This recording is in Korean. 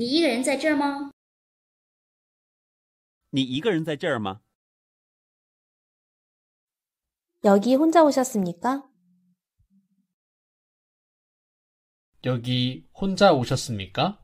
你一个人在这儿吗？你一个人在这儿吗？ 여기 혼자 오셨습니까? 여기 혼자 오셨습니까?